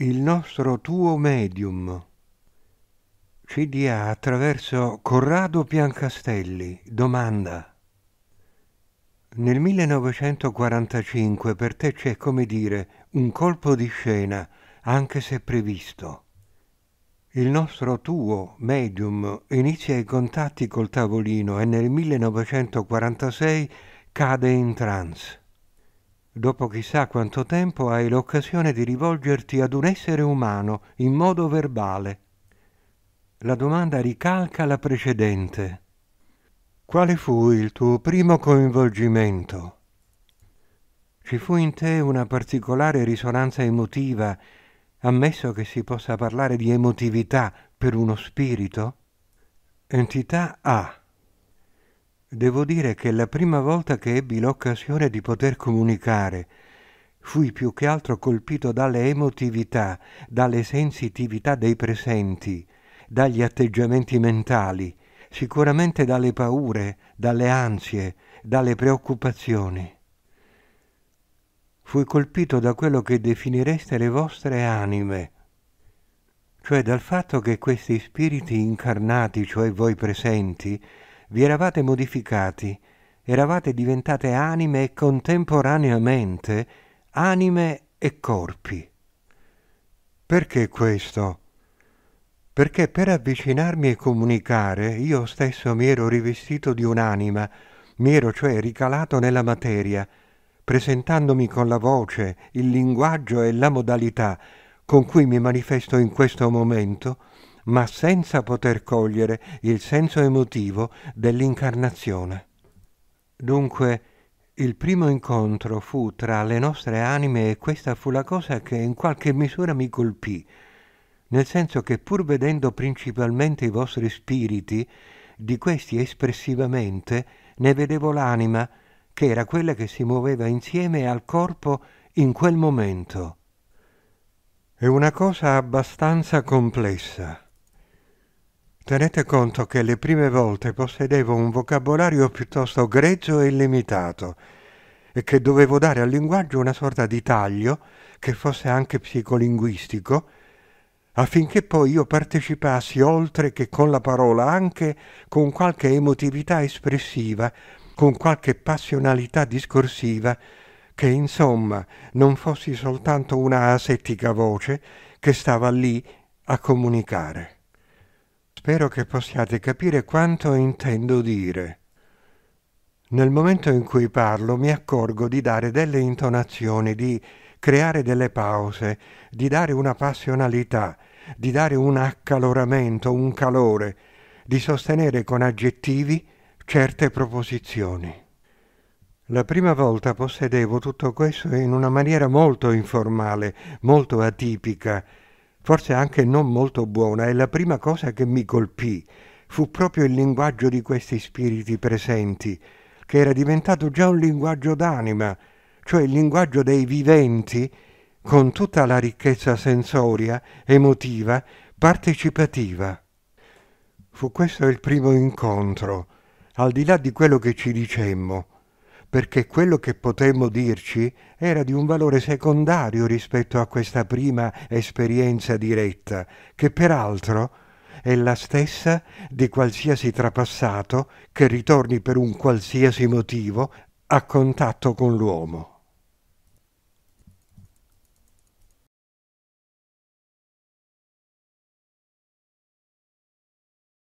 il nostro tuo medium ci dia attraverso Corrado Piancastelli domanda nel 1945 per te c'è come dire un colpo di scena anche se previsto il nostro tuo medium inizia i contatti col tavolino e nel 1946 cade in trance dopo chissà quanto tempo hai l'occasione di rivolgerti ad un essere umano in modo verbale. La domanda ricalca la precedente. Quale fu il tuo primo coinvolgimento? Ci fu in te una particolare risonanza emotiva, ammesso che si possa parlare di emotività per uno spirito? Entità A. Devo dire che la prima volta che ebbi l'occasione di poter comunicare fui più che altro colpito dalle emotività, dalle sensitività dei presenti, dagli atteggiamenti mentali, sicuramente dalle paure, dalle ansie, dalle preoccupazioni. Fui colpito da quello che definireste le vostre anime, cioè dal fatto che questi spiriti incarnati, cioè voi presenti, vi eravate modificati, eravate diventate anime e contemporaneamente anime e corpi. Perché questo? Perché per avvicinarmi e comunicare io stesso mi ero rivestito di un'anima, mi ero cioè ricalato nella materia, presentandomi con la voce, il linguaggio e la modalità con cui mi manifesto in questo momento, ma senza poter cogliere il senso emotivo dell'incarnazione. Dunque, il primo incontro fu tra le nostre anime e questa fu la cosa che in qualche misura mi colpì, nel senso che pur vedendo principalmente i vostri spiriti, di questi espressivamente ne vedevo l'anima, che era quella che si muoveva insieme al corpo in quel momento. È una cosa abbastanza complessa, Tenete conto che le prime volte possedevo un vocabolario piuttosto grezzo e limitato e che dovevo dare al linguaggio una sorta di taglio che fosse anche psicolinguistico affinché poi io partecipassi oltre che con la parola anche con qualche emotività espressiva, con qualche passionalità discorsiva, che insomma non fossi soltanto una asettica voce che stava lì a comunicare. Spero che possiate capire quanto intendo dire. Nel momento in cui parlo mi accorgo di dare delle intonazioni, di creare delle pause, di dare una passionalità, di dare un accaloramento, un calore, di sostenere con aggettivi certe proposizioni. La prima volta possedevo tutto questo in una maniera molto informale, molto atipica, forse anche non molto buona, e la prima cosa che mi colpì fu proprio il linguaggio di questi spiriti presenti, che era diventato già un linguaggio d'anima, cioè il linguaggio dei viventi, con tutta la ricchezza sensoria, emotiva, partecipativa. Fu questo il primo incontro, al di là di quello che ci dicemmo, perché quello che potemmo dirci era di un valore secondario rispetto a questa prima esperienza diretta, che peraltro è la stessa di qualsiasi trapassato che ritorni per un qualsiasi motivo a contatto con l'uomo.